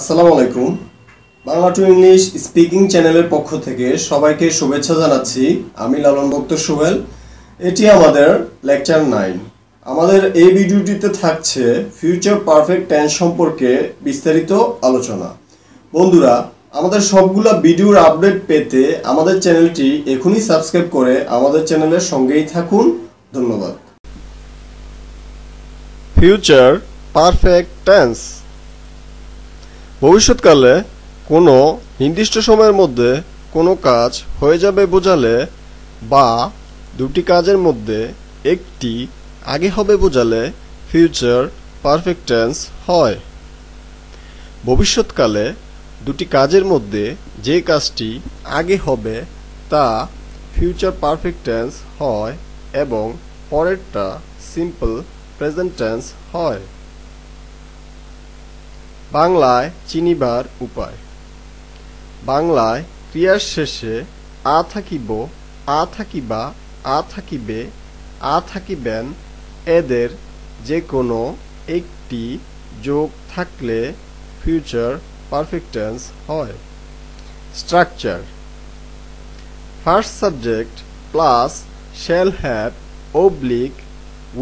আসসালামু আলাইকুম Bangla to English speaking চ্যানেলের পক্ষ থেকে সবাইকে শুভেচ্ছা জানাচ্ছি আমি লালন ভক্ত সোহেল এটি আমাদের লেকচার নাইন আমাদের এই ভিডিওটিতে থাকছে ফিউচার পারফেক্ট টেন্স সম্পর্কে বিস্তারিত আলোচনা বন্ধুরা আমাদের সবগুলো ভিডিওর আপডেট পেতে আমাদের চ্যানেলটি এখনই সাবস্ক্রাইব করে আমাদের চ্যানেলের সঙ্গেই থাকুন ধন্যবাদ ফিউচার পারফেক্ট টেন্স ভবিষ্যৎকালে কোনো নির্দিষ্ট সময়ের মধ্যে কোনো কাজ হয়ে যাবে বোঝালে বা দুটি কাজের মধ্যে একটি আগে হবে বোঝালে ফিউচার পারফেক্টেন্স হয় ভবিষ্যৎকালে দুটি কাজের মধ্যে যে কাজটি আগে হবে তা ফিউচার পারফেক্টেন্স হয় এবং পরেরটা সিম্পল প্রেজেন্টেন্স হয় বাংলায় চিনিবার উপায় বাংলায় ক্রিয়ার শেষে আ থাকিব আ থাকিবা আ থাকিবে আ থাকিবেন এদের যে কোনো একটি যোগ থাকলে ফিউচার পারফেক্টেন্স হয় structure first subject plus shall have oblique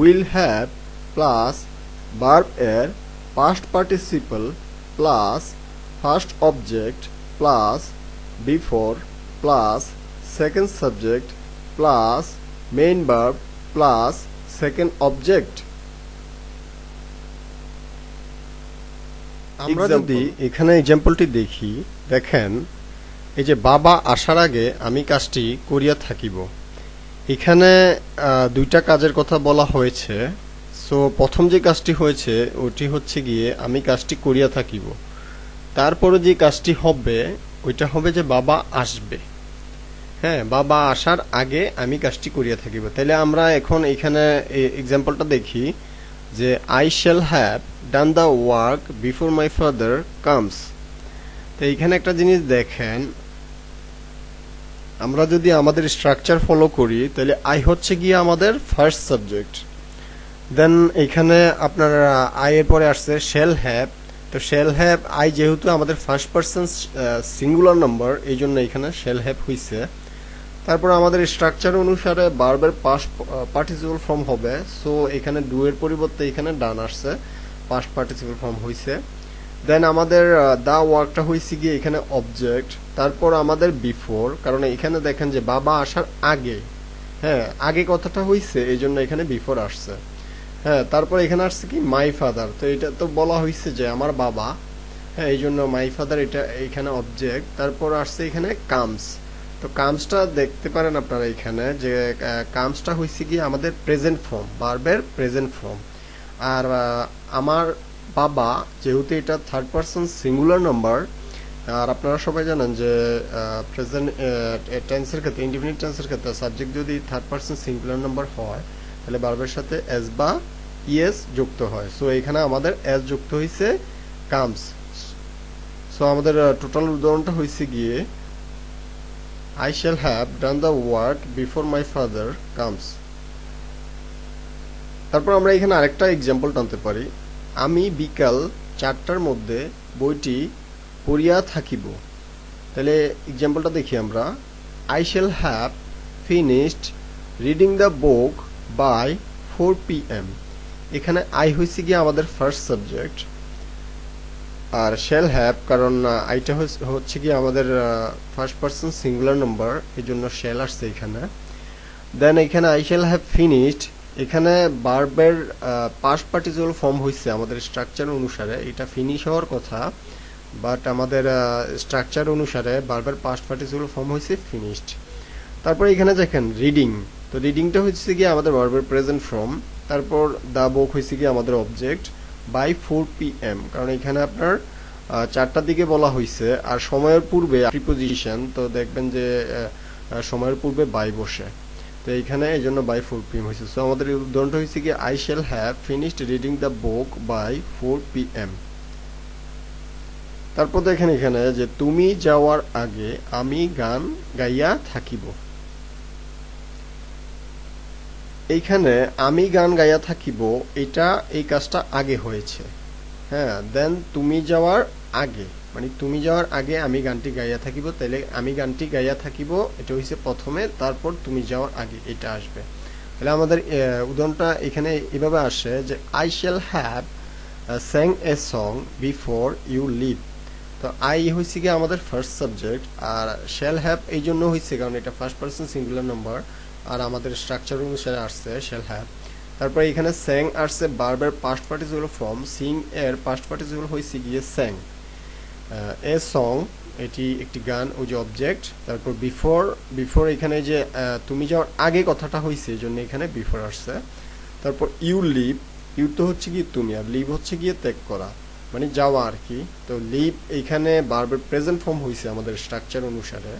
will have plus verb এর past participle plus first object plus before plus second subject plus main verb plus second object আমরা যদি এখানে এক্সাম্পলটি দেখি দেখেন এই যে বাবা আসার আগে আমি কাজটি করিয়া থাকিব এখানে দুইটা কাজের কথা বলা হয়েছে সো প্রথম যে কাজটি হয়েছে ওটি হচ্ছে গিয়ে আমি কাজটি করিয়া থাকিব তারপরে যে কাজটি হবে ওইটা হবে যে বাবা আসবে হ্যাঁ বাবা আসার আগে আমি কাজটি করিয়া থাকিব তাহলে আমরা এখন এখানে এক্সাম্পলটা দেখি যে I shall have done the work before my father comes তো এইখানে একটা জিনিস দেখেন আমরা যদি আমাদের স্ট্রাকচার ফলো করি তাহলে আই হচ্ছে গিয়ে আমাদের ফার্স্ট সাবজেক্ট দেন এখানে আপনার আই এর পরে আসছে শেল হ্যাপ তো শেল হ্যাপ আই যেহেতু আমাদের ফার্স্ট পার্সন সিঙ্গুলার নম্বর এই জন্য এখানে শেল হ্যাপ হইছে তারপর আমাদের স্ট্রাকচার অনুসারে বারবার পাস পার্টিসিপল ফর্ম হবে সো এখানে এর পরিবর্তে এখানে ডান আসছে পাস্ট পার্টিসিপল ফর্ম হইছে দেন আমাদের দা ওয়ার্কটা হয়েছে গিয়ে এখানে অবজেক্ট তারপর আমাদের বিফোর কারণ এখানে দেখেন যে বাবা আসার আগে হ্যাঁ আগে কথাটা হইছে এই জন্য এখানে বিফোর আসছে হ্যাঁ তারপর এখানে আসছে কি মাই ফাদার তো এটা তো বলা হয়েছে যে আমার বাবা হ্যাঁ এই জন্য মাই ফাদার এটা এখানে অবজেক্ট তারপর আসছে এখানে কামস তো কামসটা দেখতে পারেন আপনারা এখানে যে কামসটা হয়েছে কি আমাদের প্রেজেন্ট ফর্ম বারবের প্রেজেন্ট ফর্ম আর আমার বাবা যেহেতু এটা থার্ড পারসন সিঙ্গুলার নাম্বার আর আপনারা সবাই জানেন যে প্রেজেন্ট টেন্সের ক্ষেত্রে ইন্ডিপেন্ডেন্ট টেন্সের ক্ষেত্রে সাবজেক্ট যদি থার্ড পারসন সিঙ্গুলার নাম্বার হয় তাহলে বার্বের সাথে এস বা ইয়েস যুক্ত হয় সো এখানে আমাদের এস যুক্ত হয়েছে কামস সো আমাদের টোটাল উদাহরণটা হয়েছে গিয়ে I shall have done the work before my father comes তারপর আমরা এখানে আরেকটা এক্সাম্পল টানতে পারি আমি বিকাল চারটার মধ্যে বইটি পড়িয়া থাকিব তাহলে এক্সাম্পলটা দেখি আমরা I shall have finished reading the book by four P M এখানে আই হয়েছে গিয়ে আমাদের ফার্স্ট সাবজেক্ট আর শেল হ্যাপ কারণ আইটা হচ্ছে কি আমাদের ফার্স্ট পার্সন সিঙ্গুলার নম্বর এই জন্য শেল আসছে এখানে দেন এখানে আই শেল হ্যাপ ফিনিশড এখানে বার্বের পার্টি যেগুলো ফর্ম হয়েছে আমাদের স্ট্রাকচার অনুসারে এটা ফিনিশ হওয়ার কথা বাট আমাদের স্ট্রাকচার অনুসারে বারবার পার্টি যেগুলো ফর্ম হয়েছে ফিনিশড তারপরে এখানে দেখেন রিডিং তো রিডিংটা হচ্ছে গিয়ে আমাদের ভার্বের প্রেজেন্ট ফর্ম তারপর দা বুক হয়েছে গিয়ে আমাদের object by four P M কারণ এখানে আপনার চারটার দিকে বলা হয়েছে আর সময়ের পূর্বে প্রিপোজিশন তো দেখবেন যে সময়ের পূর্বে বাই বসে তো এইখানে এই জন্য বাই ফোর পি এম হয়েছে সো আমাদের উদাহরণটা হয়েছে গিয়ে I shall have finished reading the book by four P M তারপর দেখেন এখানে যে তুমি যাওয়ার আগে আমি গান গাইয়া থাকিব এইখানে আমি গান গাইয়া থাকিব এটা এই কাজটা আগে হয়েছে হ্যাঁ দেন তুমি যাওয়ার আগে মানে তুমি যাওয়ার আগে আমি গানটি গাইয়া থাকিব তাহলে আমি গানটি গাইয়া থাকিব এটা হয়েছে প্রথমে তারপর তুমি যাওয়ার আগে এটা আসবে তাহলে আমাদের উদাহরণটা এখানে এভাবে আসে যে I shall have sung a song before you leave তো আই হয়েছে গিয়ে আমাদের ফার্স্ট সাবজেক্ট আর শ্যাল হ্যাভ এই জন্য হয়েছে কারণ এটা ফার্স্ট পার্সন সিঙ্গুলার নম্বর আর আমাদের স্ট্রাকচার অনুসারে আসছে শ্যাল হ্যাপ তারপর এখানে স্যাং আসছে বারবার পাস্ট পার্টিসিপল ফর্ম সিং এর পাস্ট পার্টিসিপল হয়েছে গিয়ে স্যাং এ সং এটি একটি গান ওই যে অবজেক্ট তারপর বিফোর বিফোর এখানে যে তুমি যাওয়ার আগে কথাটা হয়েছে এই জন্য এখানে বিফোর আসছে তারপর ইউ লিভ ইউ তো হচ্ছে গিয়ে তুমি আর লিভ হচ্ছে গিয়ে ত্যাগ করা মানে যাওয়া আর কি তো লিভ এইখানে বারবার প্রেজেন্ট ফর্ম হয়েছে আমাদের স্ট্রাকচার অনুসারে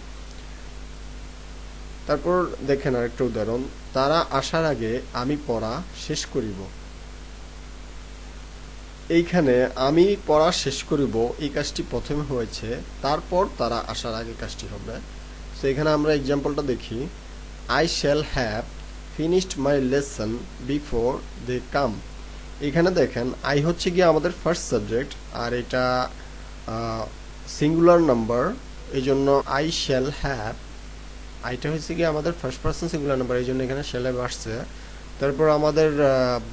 তারপর দেখেন আরেকটা উদাহরণ তারা আসার আগে আমি পড়া শেষ করিব এইখানে আমি পড়া শেষ করিব এই কাজটি প্রথমে হয়েছে তারপর তারা আসার আগে কাজটি হবে তো এখানে আমরা এক্সাম্পলটা দেখি I shall have finished my lesson before they come এখানে দেখেন আই হচ্ছে গিয়ে আমাদের ফার্স্ট সাবজেক্ট আর এটা সিঙ্গুলার নাম্বার এই জন্য আই শ্যাল হ্যাভ আইটা হয়েছে কি আমাদের ফার্স্ট পার্সন সিঙ্গুলার নাম্বার এই জন্য এখানে সেলেব আসছে তারপর আমাদের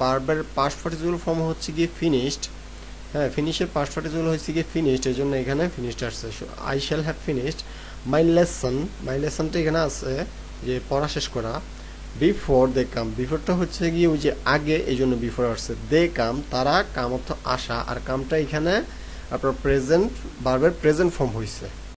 বারবার পাস পার্টিকুল ফর্ম হচ্ছে গিয়ে ফিনিশড হ্যাঁ ফিনিশের পাস ফার্টিজুল হচ্ছে গিয়ে ফিনিশড এই জন্য এখানে ফিনিশড আসছে I shall have finished my lesson my লেসনটা এখানে আছে যে পড়া শেষ করা বিফোর দে কাম বিফোরটা হচ্ছে গিয়ে ওই যে আগে এই জন্য বিফোর আসছে দে কাম তারা কাম অর্থ আসা আর কামটা এখানে আপনার প্রেজেন্ট বারবার প্রেজেন্ট ফর্ম হয়েছে